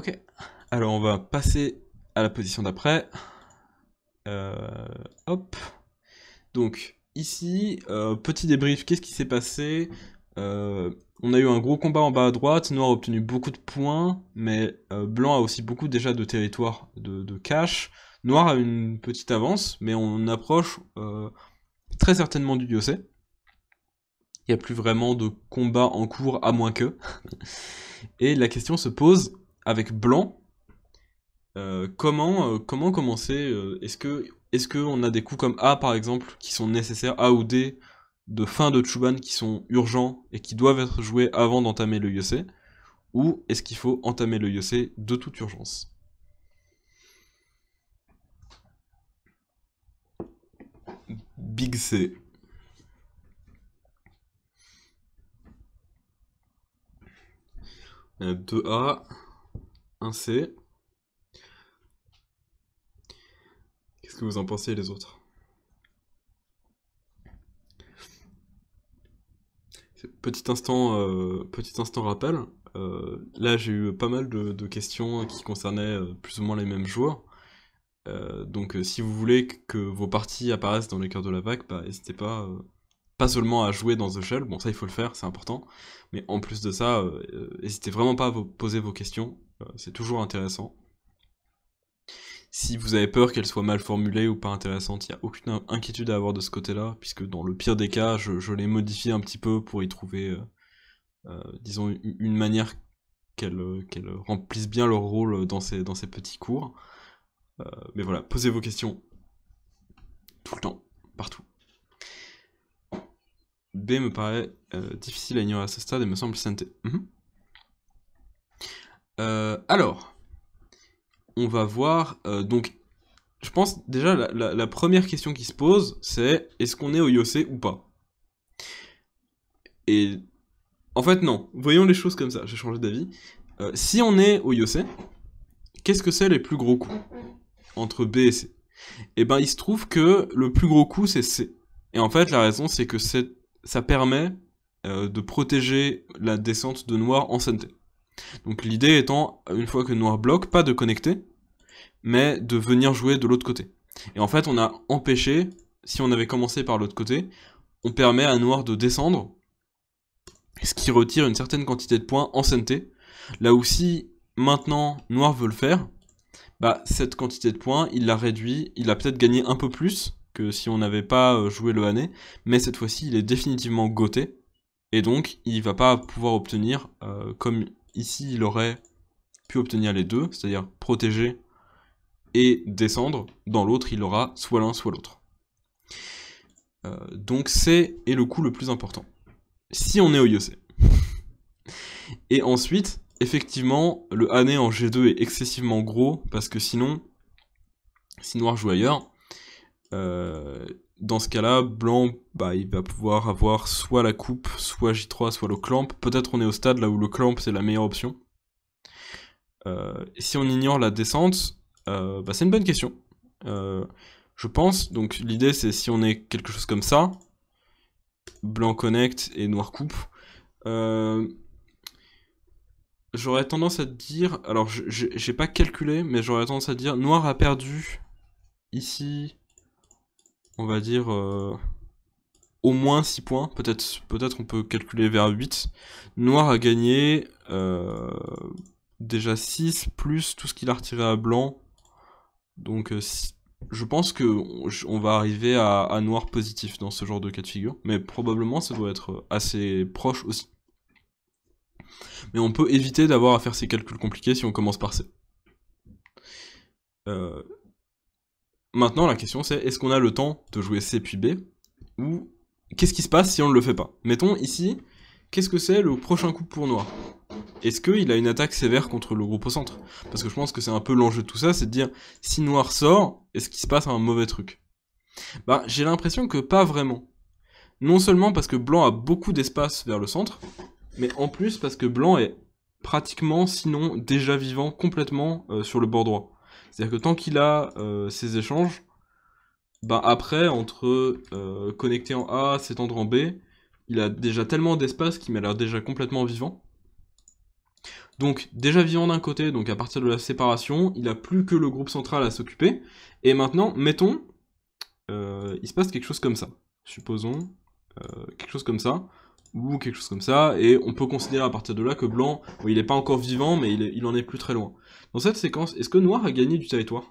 Ok, alors on va passer à la position d'après. Euh, hop. Donc ici, euh, petit débrief, qu'est-ce qui s'est passé euh, On a eu un gros combat en bas à droite, Noir a obtenu beaucoup de points, mais Blanc a aussi beaucoup déjà de territoire de, de, cash. Noir a une petite avance, mais on approche très certainement du diocé Il n'y a plus vraiment de combat en cours, à moins que. Et la question se pose, avec Blanc, euh, comment, euh, comment commencer euh, Est-ce que est-ce qu'on a des coups comme A par exemple qui sont nécessaires, A ou D, de fin de Chuban qui sont urgents et qui doivent être joués avant d'entamer le Yosei e Ou est-ce qu'il faut entamer le Yosei e de toute urgence Big C. 2A un C. Qu'est-ce que vous en pensez les autres Petit instant, euh, petit instant rappel. Euh, là, j'ai eu pas mal de, questions qui concernaient euh, plus ou moins les mêmes joueurs. donc, si vous voulez que vos parties apparaissent dans les cœurs de la vague, bah, n'hésitez pas, pas seulement à jouer dans The Shell, bon ça il faut le faire, c'est important, mais en plus de ça, n'hésitez vraiment pas à vous poser vos questions euh, c'est toujours intéressant. Si vous avez peur qu'elle soit mal formulée ou pas intéressante, il n'y a aucune inquiétude à avoir de ce côté-là, puisque dans le pire des cas, je, l'ai les un petit peu pour y trouver, euh, euh, disons, une, manière qu'elles remplissent bien leur rôle dans ces, dans ces petits cours. mais voilà, posez vos questions tout le temps, partout. B me paraît difficile à ignorer à ce stade et me semble santé. Mhm. Euh, alors, on va voir. Euh, donc, je pense déjà la, première question qui se pose, c'est est-ce qu'on est au Yossé ou pas Et en fait, non. Voyons les choses comme ça. J'ai changé d'avis. Euh, si on est au Yossé, qu'est-ce que c'est les plus gros coups entre B et C Eh ben, il se trouve que le plus gros coup, c'est C. Et en fait, la raison, c'est que ça permet de protéger la descente de noir en santé. Donc l'idée étant, une fois que noir bloque, pas de connecter, mais de venir jouer de l'autre côté. Et en fait, on a empêché, si on avait commencé par l'autre côté, on permet à noir de descendre, ce qui retire une certaine quantité de points en santé. Là où si maintenant noir veut le faire, bah cette quantité de points, il l'a réduit, il a peut-être gagné un peu plus que si on n'avait pas euh, joué le Hané, mais cette fois-ci il est définitivement goté, et donc il va pas pouvoir obtenir, euh, comme ici, il aurait pu obtenir les deux, c'est-à-dire protéger et descendre. Dans l'autre, il aura soit l'un, soit l'autre. Euh, donc C est le coup le plus important. Si on est au IEC. et ensuite, effectivement, le année en G2 est excessivement gros, parce que sinon, si noir joue ailleurs, euh, dans ce cas-là, blanc, bah, il va pouvoir avoir soit la coupe, soit J3, soit le clamp. Peut-être on est au stade là où le clamp c'est la meilleure option. Euh, si on ignore la descente, euh, bah, c'est une bonne question. Euh, je pense, donc l'idée c'est si on est quelque chose comme ça, blanc connect et noir coupe, j'aurais tendance à dire, alors j'ai pas calculé, mais j'aurais tendance à dire noir a perdu ici on va dire, euh, au moins 6 points. Peut-être peut, -être, on peut calculer vers 8. Noir a gagné euh, déjà 6, plus tout ce qu'il a retiré à blanc. Donc euh, je pense que on va arriver à, à, noir positif dans ce genre de cas de figure. Mais probablement ça doit être assez proche aussi. Mais on peut éviter d'avoir à faire ces calculs compliqués si on commence par C. Euh, Maintenant, la question c'est est-ce qu'on a le temps de jouer C puis B ou qu'est-ce qui se passe si on ne le fait pas Mettons ici, qu'est-ce que c'est le prochain coup pour noir Est-ce qu'il a une attaque sévère contre le groupe au centre Parce que je pense que c'est un peu l'enjeu de tout ça, c'est de dire si noir sort, est-ce qu'il se passe un mauvais truc Bah j'ai l'impression que pas vraiment. Non seulement parce que blanc a beaucoup d'espace vers le centre, mais en plus parce que blanc est pratiquement sinon déjà vivant complètement euh, sur le bord droit. C'est-à-dire que tant qu'il a ces euh, échanges, ben après, entre euh, connecter en A, s'étendre en B, il a déjà tellement d'espace qu'il m'a l'air déjà complètement vivant. Donc déjà vivant d'un côté, donc à partir de la séparation, il a plus que le groupe central à s'occuper. Et maintenant, mettons, euh, il se passe quelque chose comme ça. Supposons quelque chose comme ça ou quelque chose comme ça, et on peut considérer à partir de là que blanc, il n'est pas encore vivant, mais il, en est plus très loin. Dans cette séquence, est-ce que noir a gagné du territoire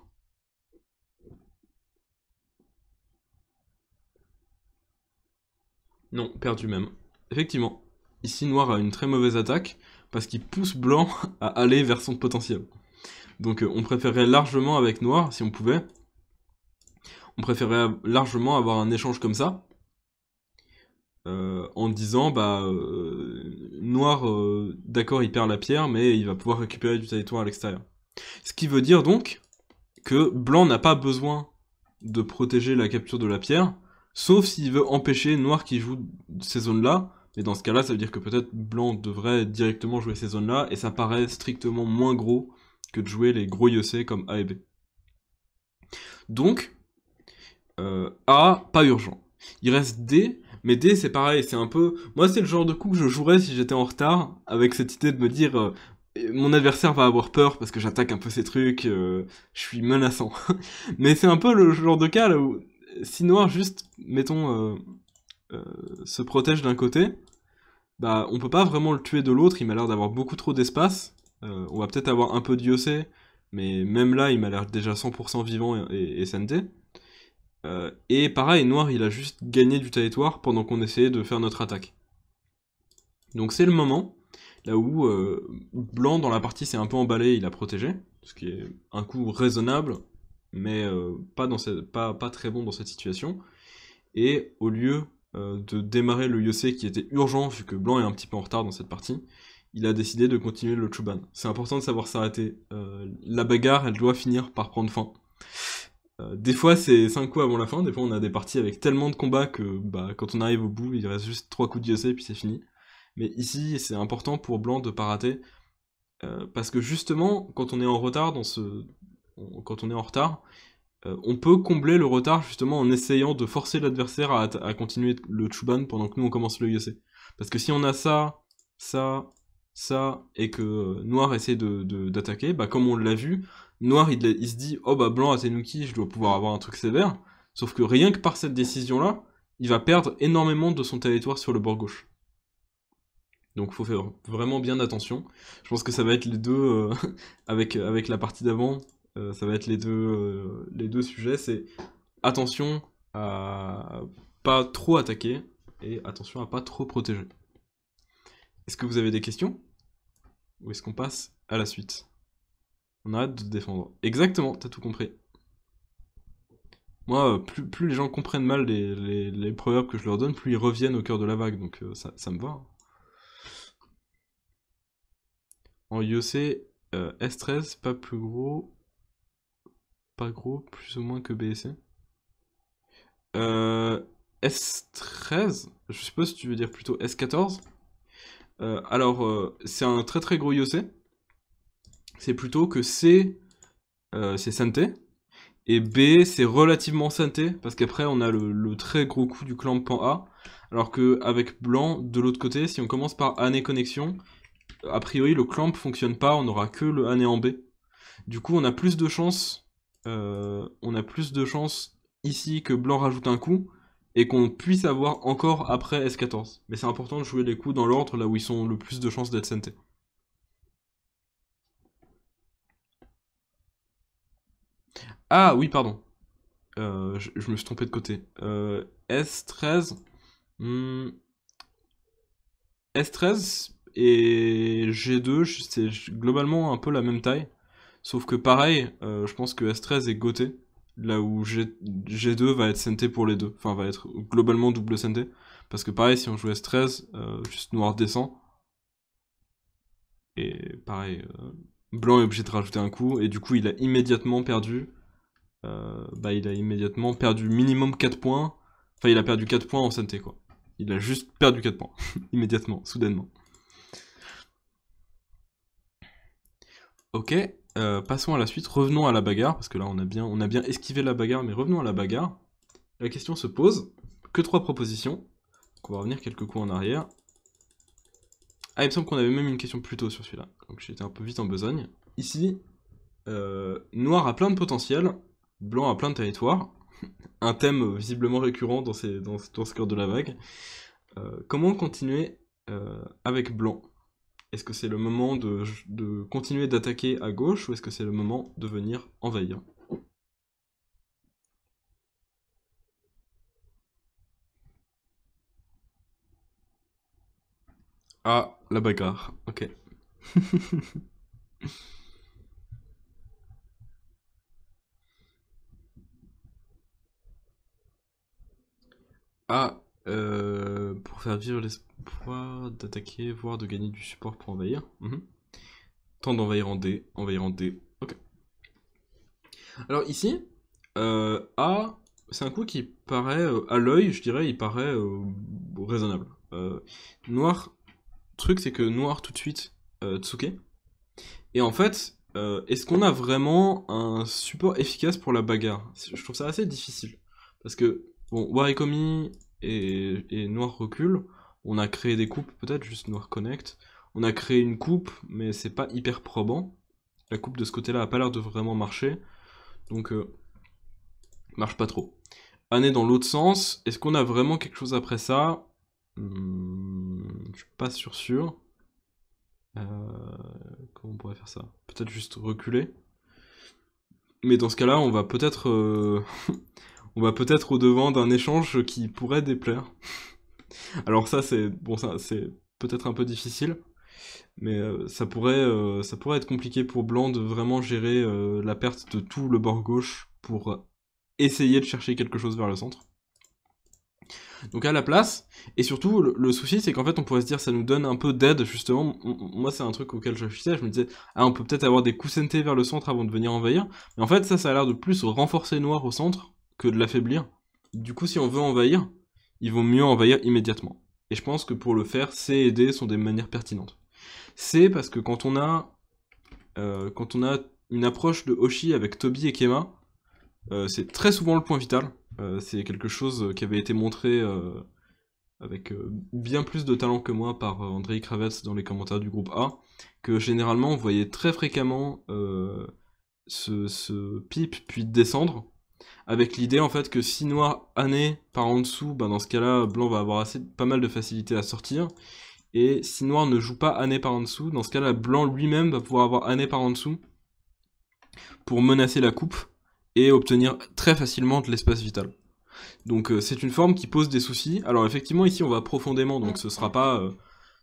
Non, perdu même. Effectivement, ici noir a une très mauvaise attaque, parce qu'il pousse blanc à aller vers son potentiel. Donc euh, on préférait largement avec noir, si on pouvait, on préférerait largement avoir un échange comme ça, euh, en disant bah euh, Noir, euh, d'accord, il perd la pierre, mais il va pouvoir récupérer du territoire à l'extérieur. Ce qui veut dire donc que Blanc n'a pas besoin de protéger la capture de la pierre, sauf s'il veut empêcher Noir qui joue ces zones-là. Mais dans ce cas-là, ça veut dire que peut-être Blanc devrait directement jouer ces zones-là, et ça paraît strictement moins gros que de jouer les gros Yossé comme A et B. Donc, A, pas urgent. Il reste D, mais D, c'est pareil, c'est un peu. Moi, c'est le genre de coup que je jouerais si j'étais en retard, avec cette idée de me dire euh, mon adversaire va avoir peur parce que j'attaque un peu ses trucs, euh, je suis menaçant. Mais c'est un peu le genre de cas là où si Noir juste, mettons, euh, se protège d'un côté, bah on peut pas vraiment le tuer de l'autre. Il m'a l'air d'avoir beaucoup trop d'espace. on va peut-être avoir un peu d'IOC, mais même là, il m'a l'air déjà 100% vivant et, et, euh, et pareil, Noir, il a juste gagné du territoire pendant qu'on essayait de faire notre attaque. Donc c'est le moment, là où euh, Blanc, dans la partie, s'est un peu emballé, il a protégé, ce qui est un coup raisonnable, mais euh, pas, pas, très bon dans cette situation. Et au lieu de démarrer le yose qui était urgent, vu que Blanc est un petit peu en retard dans cette partie, il a décidé de continuer le Chuban. C'est important de savoir s'arrêter. la bagarre, elle doit finir par prendre fin. Euh, des fois, c'est 5 coups avant la fin. Des fois, on a des parties avec tellement de combats que bah, quand on arrive au bout, il reste juste 3 coups de et puis c'est fini. Mais ici, c'est important pour Blanc de pas rater. Euh, parce que justement, quand on est en retard, dans ce... quand on est en retard, euh, on peut combler le retard justement en essayant de forcer l'adversaire à, continuer le Chuban pendant que nous on commence le Yosei. Parce que si on a ça, ça, ça, et que Noir essaie d'attaquer, bah, comme on l'a vu, Noir, il, se dit, oh bah blanc, Tenuki, je dois pouvoir avoir un truc sévère. Sauf que rien que par cette décision-là, il va perdre énormément de son territoire sur le bord gauche. Donc faut faire vraiment bien attention. Je pense que ça va être les deux, euh, avec, avec la partie d'avant, euh, ça va être les deux, euh, les deux sujets, c'est attention à pas trop attaquer et attention à pas trop protéger. Est-ce que vous avez des questions Ou est-ce qu'on passe à la suite on arrête de défendre. Exactement, t'as tout compris. Moi, euh, plus, les gens comprennent mal les, les, que je leur donne, plus ils reviennent au cœur de la vague, donc euh, ça, ça, me va. Hein. En IOC e euh, S13, pas plus gros, pas gros, plus ou moins que BSC. S13, je suppose tu veux dire plutôt S14. alors, c'est un très très gros IOC. E c'est plutôt que C, euh, c'est santé et B, c'est relativement santé parce qu'après, on a le, très gros coup du clamp pan A, alors qu'avec blanc, de l'autre côté, si on commence par année connexion, euh, a priori, le clamp fonctionne pas, on n'aura que le année en B. Du coup, on a plus de chances euh, on a plus de chances ici que blanc rajoute un coup, et qu'on puisse avoir encore après S14. Mais c'est important de jouer les coups dans l'ordre là où ils sont le plus de chances d'être santé Ah oui, pardon. Euh, je, me suis trompé de côté. S13. Euh, S13 hmm, et G2, c'est globalement un peu la même taille. Sauf que pareil, euh, je pense que S13 est goté. Là où G, 2 va être senté pour les deux. Enfin, va être globalement double centé, Parce que pareil, si on joue S13, juste noir descend. Et pareil, blanc est obligé de rajouter un coup. Et du coup, il a immédiatement perdu euh, bah, il a immédiatement perdu minimum 4 points. Enfin, il a perdu 4 points en santé, quoi. Il a juste perdu 4 points, immédiatement, soudainement. Ok, euh, passons à la suite, revenons à la bagarre, parce que là on a, bien, on a bien esquivé la bagarre, mais revenons à la bagarre. La question se pose, que trois propositions, on va revenir quelques coups en arrière. Ah, il me semble qu'on avait même une question plus tôt sur celui-là, donc j'étais un peu vite en besogne. Ici, euh, noir a plein de potentiel, blanc à plein de territoires, un thème visiblement récurrent dans, ces, dans, ce cœur de la vague. Euh, comment continuer euh, avec blanc Est-ce que c'est le moment de, de continuer d'attaquer à gauche ou est-ce que c'est le moment de venir envahir Ah, la bagarre, ok. A ah, euh, pour faire vivre l'espoir d'attaquer, voire de gagner du support pour envahir. Mhm. Tant d'envahir en D, envahir en D. Ok. Alors ici, euh, A, c'est un coup qui paraît, euh, à l'œil, je dirais, il paraît raisonnable. noir, truc c'est que noir tout de suite, Tsuke. Et en fait, est-ce qu'on a vraiment un support efficace pour la bagarre Je trouve ça assez difficile. Parce que Bon, Warikomi et, Noir recule. On a créé des coupes, peut-être, juste Noir connect. On a créé une coupe, mais c'est pas hyper probant. La coupe de ce côté-là a pas l'air de vraiment marcher. Donc, euh, marche pas trop. Année dans l'autre sens. Est-ce qu'on a vraiment quelque chose après ça hmm, Je suis pas sûr sûr. Euh, comment on pourrait faire ça Peut-être juste reculer. Mais dans ce cas-là, on va peut-être... Euh, on va peut-être au devant d'un échange qui pourrait déplaire. Alors ça c'est bon ça c'est peut-être un peu difficile, mais euh, ça pourrait euh, ça pourrait être compliqué pour Blanc de vraiment gérer euh, la perte de tout le bord gauche pour essayer de chercher quelque chose vers le centre. Donc à la place, et surtout le, souci c'est qu'en fait on pourrait se dire ça nous donne un peu d'aide justement, moi c'est un truc auquel je réfléchissais, je me disais ah on peut peut-être avoir des coups vers le centre avant de venir envahir, mais en fait ça ça a l'air de plus renforcer Noir au centre que de l'affaiblir. Du coup, si on veut envahir, il vaut mieux envahir immédiatement. Et je pense que pour le faire, C et D sont des manières pertinentes. C parce que quand on a, euh, quand on a une approche de Hoshi avec Toby et Kema, euh, c'est très souvent le point vital. Euh, c'est quelque chose qui avait été montré avec bien plus de talent que moi par André Kravets dans les commentaires du groupe A, que généralement on voyait très fréquemment ce pip pipe puis descendre avec l'idée en fait que si noir année par en dessous, ben, dans ce cas-là, blanc va avoir assez, pas mal de facilité à sortir. Et si noir ne joue pas année par en dessous, dans ce cas-là, blanc lui-même va pouvoir avoir année par en dessous pour menacer la coupe et obtenir très facilement de l'espace vital. Donc euh, c'est une forme qui pose des soucis. Alors effectivement ici on va profondément, donc mm. ce sera pas, euh,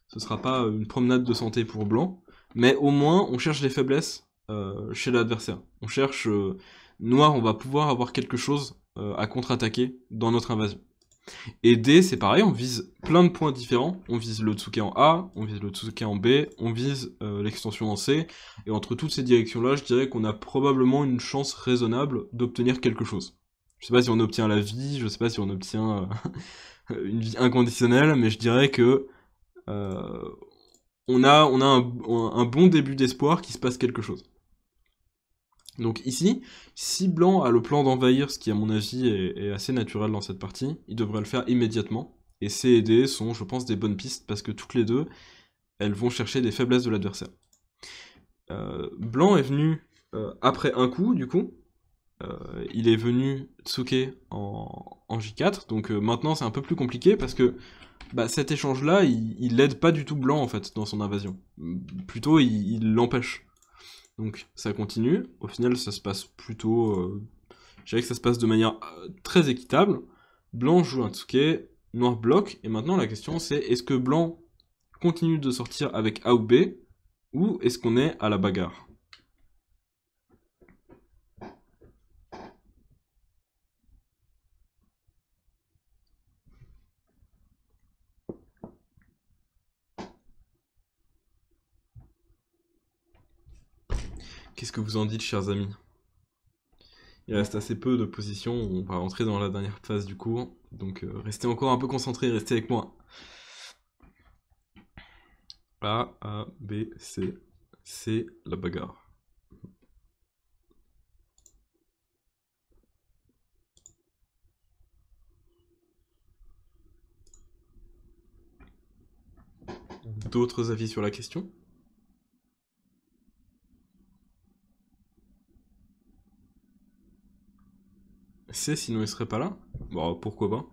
ce sera pas euh, une promenade de santé pour blanc, mais au moins on cherche les faiblesses chez l'adversaire. On cherche noir, on va pouvoir avoir quelque chose euh, à contre-attaquer dans notre invasion. Et D, c'est pareil, on vise plein de points différents. On vise le Tsuke en A, on vise le Tsuke en B, on vise euh, l'extension en C. Et entre toutes ces directions-là, je dirais qu'on a probablement une chance raisonnable d'obtenir quelque chose. Je sais pas si on obtient la vie, je sais pas si on obtient euh, une vie inconditionnelle, mais je dirais que on a, on a un, un bon début d'espoir qu'il se passe quelque chose. Donc ici, si Blanc a le plan d'envahir, ce qui à mon avis est, assez naturel dans cette partie, il devrait le faire immédiatement. Et C et D sont, je pense, des bonnes pistes, parce que toutes les deux, elles vont chercher des faiblesses de l'adversaire. Euh, Blanc est venu euh, après un coup, du coup. Euh, il est venu Tsuke en, J4, donc maintenant c'est un peu plus compliqué parce que bah, cet échange-là, il, n'aide pas du tout Blanc en fait dans son invasion. Plutôt, il l'empêche. Donc ça continue. Au final, ça se passe plutôt. Euh, que ça se passe de manière euh, très équitable. Blanc joue un tsuké, noir bloque. Et maintenant, la question c'est est-ce que blanc continue de sortir avec A ou B Ou est-ce qu'on est à la bagarre Qu'est-ce que vous en dites, chers amis Il reste assez peu de positions, on va rentrer dans la dernière phase du cours, donc euh, restez encore un peu concentrés, restez avec moi. A, A, B, C, c'est la bagarre. D'autres avis sur la question C'est sinon il serait pas là Bon, bah, pourquoi pas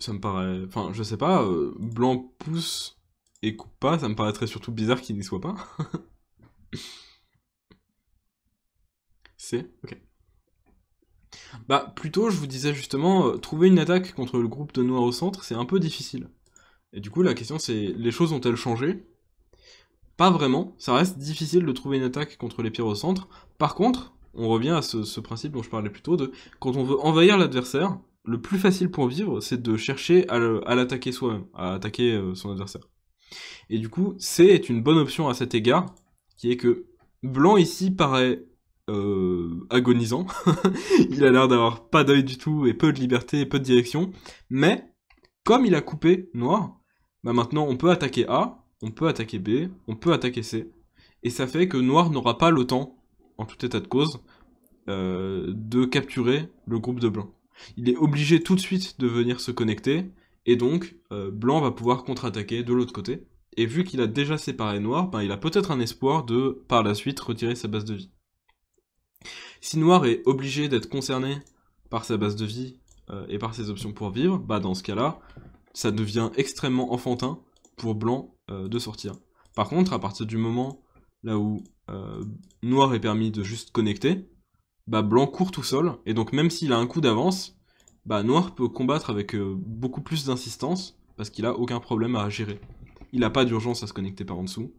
Ça me paraît. Enfin, je sais pas, euh, Blanc pousse et coupe pas, ça me paraîtrait surtout bizarre qu'il n'y soit pas. C'est Ok. Bah, plutôt, je vous disais justement, euh, trouver une attaque contre le groupe de noirs au centre, c'est un peu difficile. Et du coup, la question c'est les choses ont-elles changé Pas vraiment, ça reste difficile de trouver une attaque contre les pires au centre. Par contre, on revient à ce, principe dont je parlais plus tôt de quand on veut envahir l'adversaire, le plus facile pour vivre, c'est de chercher à l'attaquer soi-même, à attaquer euh, son adversaire. Et du coup, C est une bonne option à cet égard, qui est que Blanc ici paraît euh, agonisant. il a l'air d'avoir pas d'œil du tout et peu de liberté et peu de direction. Mais comme il a coupé Noir, bah maintenant on peut attaquer A, on peut attaquer B, on peut attaquer C. Et ça fait que Noir n'aura pas le temps, en tout état de cause, euh, de capturer le groupe de blanc. Il est obligé tout de suite de venir se connecter, et donc euh, blanc va pouvoir contre-attaquer de l'autre côté. Et vu qu'il a déjà séparé noir, ben, il a peut-être un espoir de, par la suite, retirer sa base de vie. Si noir est obligé d'être concerné par sa base de vie euh, et par ses options pour vivre, bah dans ce cas-là, ça devient extrêmement enfantin pour blanc de sortir. Par contre, à partir du moment là où noir est permis de juste connecter, bah, blanc court tout seul, et donc même s'il a un coup d'avance, bah, noir peut combattre avec euh, beaucoup plus d'insistance, parce qu'il a aucun problème à gérer. Il n'a pas d'urgence à se connecter par en dessous,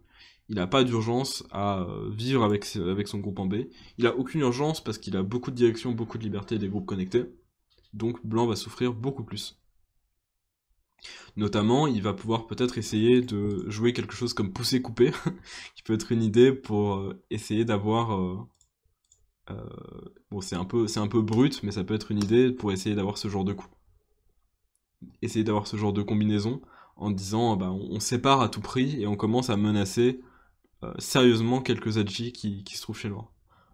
il n'a pas d'urgence à euh, vivre avec, avec son groupe en B, il n'a aucune urgence parce qu'il a beaucoup de direction, beaucoup de liberté des groupes connectés, donc blanc va souffrir beaucoup plus. Notamment, il va pouvoir peut-être essayer de jouer quelque chose comme pousser-couper, qui peut être une idée pour euh, essayer d'avoir euh, bon, c'est un, peu, un peu brut, mais ça peut être une idée pour essayer d'avoir ce genre de coup. Essayer d'avoir ce genre de combinaison en disant ah bah, on, sépare à tout prix et on commence à menacer euh, sérieusement quelques Adji qui, se trouvent chez Noir.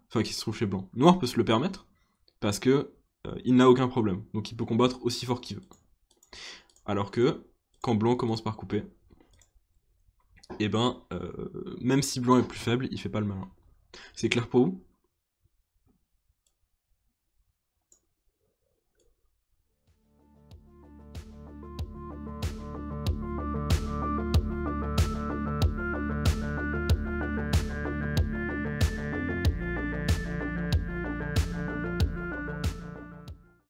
Enfin, qui se trouvent chez Blanc. Noir peut se le permettre parce que euh, il n'a aucun problème. Donc il peut combattre aussi fort qu'il veut. Alors que quand Blanc commence par couper, et eh ben, même si Blanc est plus faible, il fait pas le malin. C'est clair pour vous